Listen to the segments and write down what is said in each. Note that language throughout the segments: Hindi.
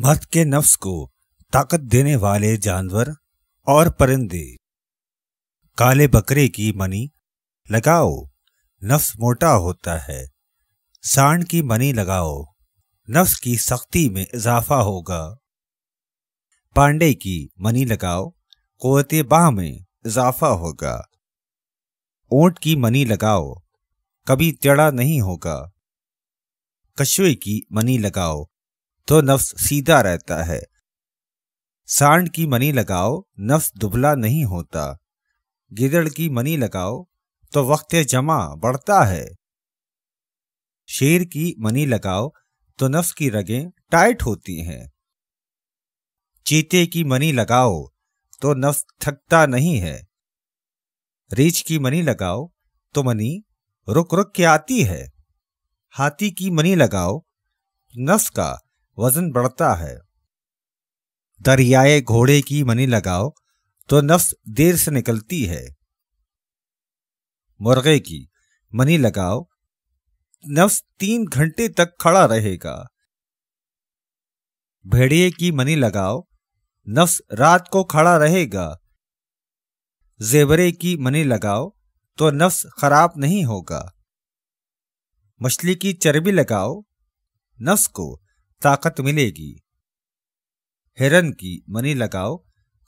मर्द के नफ्स को ताकत देने वाले जानवर और परिंदे काले बकरे की मनी लगाओ नफ्स मोटा होता है सांड की मनी लगाओ नफ्स की सख्ती में इजाफा होगा पांडे की मनी लगाओ कोत बाह में इजाफा होगा ऊंट की मनी लगाओ कभी टेढ़ा नहीं होगा कछुए की मनी लगाओ तो नफ्स सीधा रहता है सांड की मनी लगाओ नफ्स दुबला नहीं होता गिदड़ की मनी लगाओ तो वक्त जमा बढ़ता है शेर की मनी लगाओ तो नफ्स की रगें टाइट होती हैं चीते की मनी लगाओ तो नफ्स थकता नहीं है रीछ की मनी लगाओ तो मनी रुक रुक के आती है हाथी की मनी लगाओ नफ्स का वजन बढ़ता है दरियाए घोड़े की मनी लगाओ तो नफ्स देर से निकलती है मुर्गे की मनी लगाओ नफ्स तीन घंटे तक खड़ा रहेगा भेड़िए की मनी लगाओ नफ्स रात को खड़ा रहेगा जेबरे की मनी लगाओ तो नफ्स खराब नहीं होगा मछली की चर्बी लगाओ नफ्स को ताकत मिलेगी हिरन की मनी लगाओ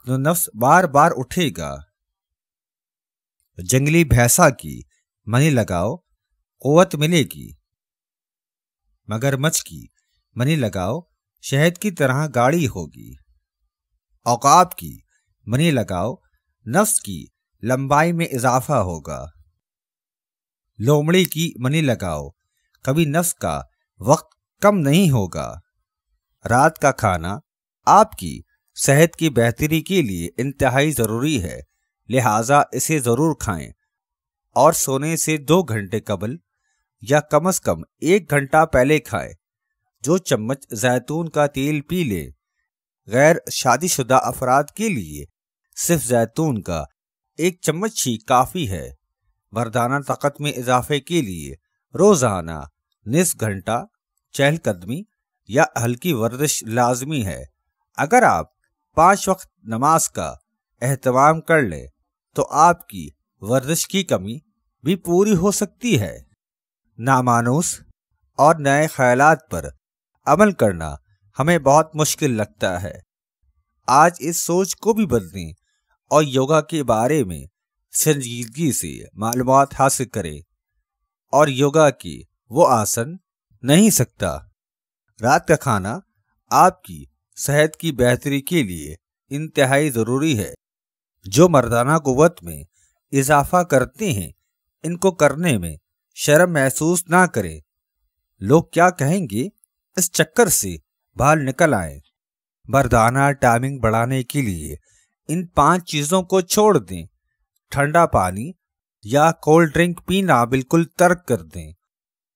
तो नफ्स बार बार उठेगा जंगली भैंसा की मनी लगाओ कोवत मिलेगी मगरमच्छ की मनी लगाओ शहद की तरह गाड़ी होगी औकाब की मनी लगाओ नफ्स की लंबाई में इजाफा होगा लोमड़ी की मनी लगाओ कभी नफ्स का वक्त कम नहीं होगा रात का खाना आपकी सेहत की बेहतरी के लिए इंतहाई ज़रूरी है लिहाजा इसे ज़रूर खाएं और सोने से दो घंटे कबल या कम अज कम एक घंटा पहले खाएं जो चम्मच जैतून का तेल पी ले गैर शादीशुदा अफराद के लिए सिर्फ जैतून का एक चम्मच ही काफ़ी है मर्दाना ताकत में इजाफे के लिए रोज़ाना निस घंटा चहलकदमी या हल्की वर्जिश लाजमी है अगर आप पांच वक्त नमाज का अहतमाम कर लें तो आपकी वर्जिश की कमी भी पूरी हो सकती है नामानूस और नए ख्याल पर अमल करना हमें बहुत मुश्किल लगता है आज इस सोच को भी बदलें और योगा के बारे में संजीदगी से मालूम हासिल करें और योगा की वो आसन नहीं सकता रात का खाना आपकी सेहत की बेहतरी के लिए इंतहाई ज़रूरी है जो मर्दाना कुत में इजाफा करते हैं इनको करने में शर्म महसूस ना करें लोग क्या कहेंगे इस चक्कर से बाल निकल आए मर्दाना टाइमिंग बढ़ाने के लिए इन पांच चीज़ों को छोड़ दें ठंडा पानी या कोल्ड ड्रिंक पीना बिल्कुल तर्क कर दें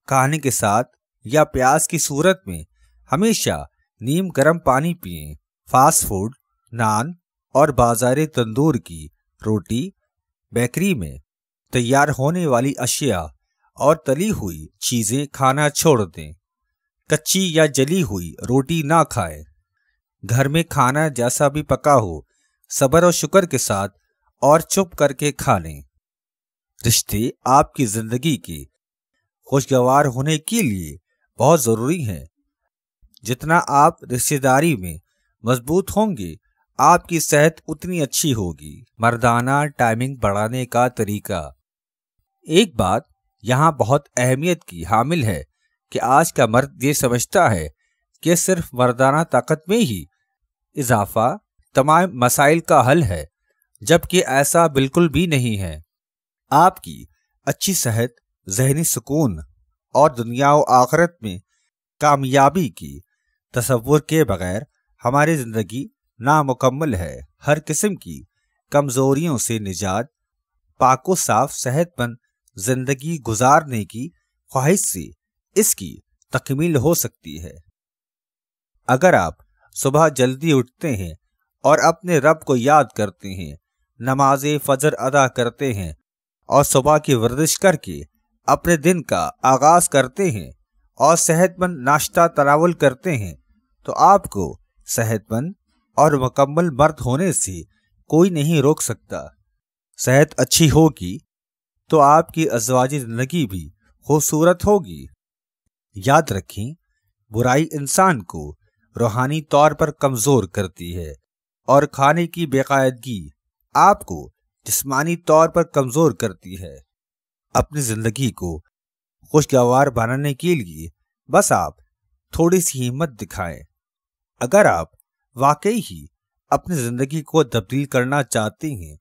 खाने के साथ या प्यास की सूरत में हमेशा नीम गर्म पानी पिए फास्ट फूड नान और बाजार तंदूर की रोटी बेकरी में तैयार होने वाली अशिया और तली हुई चीज़ें खाना छोड़ दें कच्ची या जली हुई रोटी ना खाएं। घर में खाना जैसा भी पका हो सब्र और शुक्र के साथ और चुप करके खा लें रिश्ते आपकी जिंदगी के खुशगवार होने के लिए बहुत ज़रूरी है जितना आप रिश्तेदारी में मजबूत होंगे आपकी सेहत उतनी अच्छी होगी मर्दाना टाइमिंग बढ़ाने का तरीका एक बात यहाँ बहुत अहमियत की हामिल है कि आज का मर्द ये समझता है कि सिर्फ मर्दाना ताकत में ही इजाफा तमाम मसाइल का हल है जबकि ऐसा बिल्कुल भी नहीं है आपकी अच्छी सेहत जहनी सुकून और दुनिया व आखरत में कामयाबी की तस्वुर के बगैर हमारी ज़िंदगी नामुकम्मल है हर किस्म की कमज़ोरियों से निजात पाको साफ सेहतमंद जिंदगी गुजारने की ख्वाहिश से इसकी तकमील हो सकती है अगर आप सुबह जल्दी उठते हैं और अपने रब को याद करते हैं नमाज फजर अदा करते हैं और सुबह की वर्जिश करके अपने दिन का आगाज करते हैं और सेहतमंद नाश्ता तनावल करते हैं तो आपको सेहतमंद और मुकम्मल मर्द होने से कोई नहीं रोक सकता सेहत अच्छी होगी तो आपकी अजवाजी जिंदगी भी खूबसूरत होगी याद रखें बुराई इंसान को रूहानी तौर पर कमज़ोर करती है और खाने की बेकायदगी आपको जिस्मानी तौर पर कमज़ोर करती है अपनी जिंदगी को खुशगवार बनाने के लिए बस आप थोड़ी सी हिम्मत दिखाएं अगर आप वाकई ही अपनी जिंदगी को तब्दील करना चाहते हैं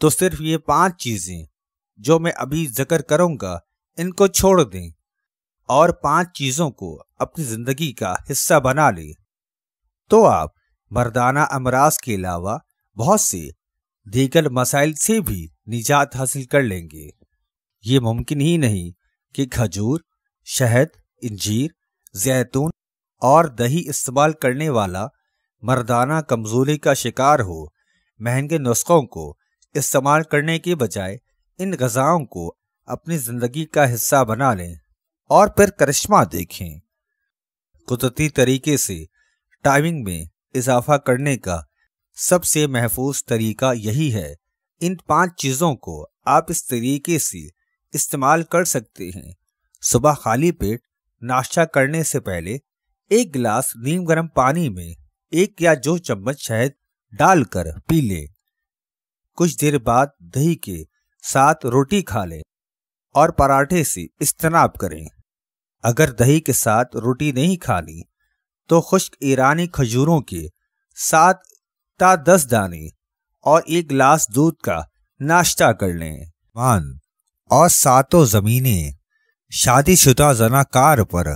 तो सिर्फ ये पांच चीजें जो मैं अभी जिक्र करूंगा इनको छोड़ दें और पांच चीजों को अपनी जिंदगी का हिस्सा बना लें तो आप मर्दाना अमराज के अलावा बहुत से दीगर मसाइल से भी निजात हासिल कर लेंगे ये मुमकिन ही नहीं कि खजूर शहद इंजीर जैतून और दही इस्तेमाल करने वाला मर्दाना कमजोरी का शिकार हो महंगे नुस्खों को इस्तेमाल करने के बजाय इन गजाओं को अपनी जिंदगी का हिस्सा बना लें और फिर करिश्मा देखें कुदरती तरीके से टाइमिंग में इजाफा करने का सबसे महफूज तरीका यही है इन पांच चीज़ों को आप इस तरीके से इस्तेमाल कर सकते हैं सुबह खाली पेट नाश्ता करने से पहले एक गिलास नीम गर्म पानी में एक या दो चम्मच शहद डालकर पी लें कुछ देर बाद दही के साथ रोटी खा लें और पराठे से इस्तनाब करें अगर दही के साथ रोटी नहीं खानी तो खुश्क ईरानी खजूरों के सात ता दस दाने और एक गिलास दूध का नाश्ता कर लें मान और सातों ज़मीनें शादीशुदा जनाकार पर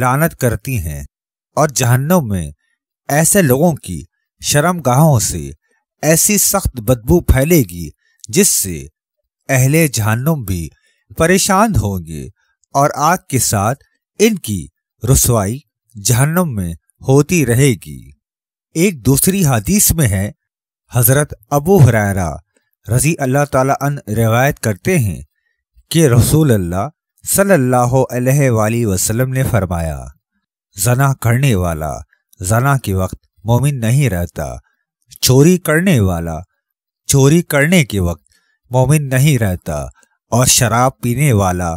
लानत करती हैं और जहन्नम में ऐसे लोगों की शर्मगाहों से ऐसी सख्त बदबू फैलेगी जिससे अहले जहन्नुम भी परेशान होंगे और आग के साथ इनकी रसवाई जहन्नुम में होती रहेगी एक दूसरी हदीस में है हज़रत अबू हरारा रजी अल्लाह ताला अन रिवायत करते हैं कि रसूल अल्लाह सल्लल्लाहु अलैहि वसल्लम ने फरमाया जना करने वाला जना के वक्त मोमिन नहीं रहता चोरी करने वाला चोरी करने के वक्त मोमिन नहीं रहता और शराब पीने वाला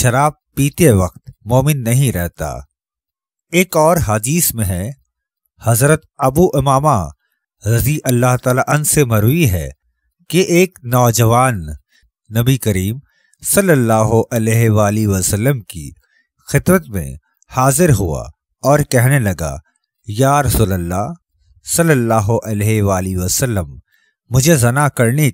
शराब पीते वक्त मोमिन नहीं रहता एक और हदीस में है हज़रत अबू इमामा रजी अल्लाह तला से मरवी है कि एक नौजवान नबी करीम सल्लल्लाहु वसल्लम की खिदमत में हाजिर हुआ और कहने लगा यार रसोल्ला सल्लल्लाहु अलैहि वसल्लम मुझे जना करने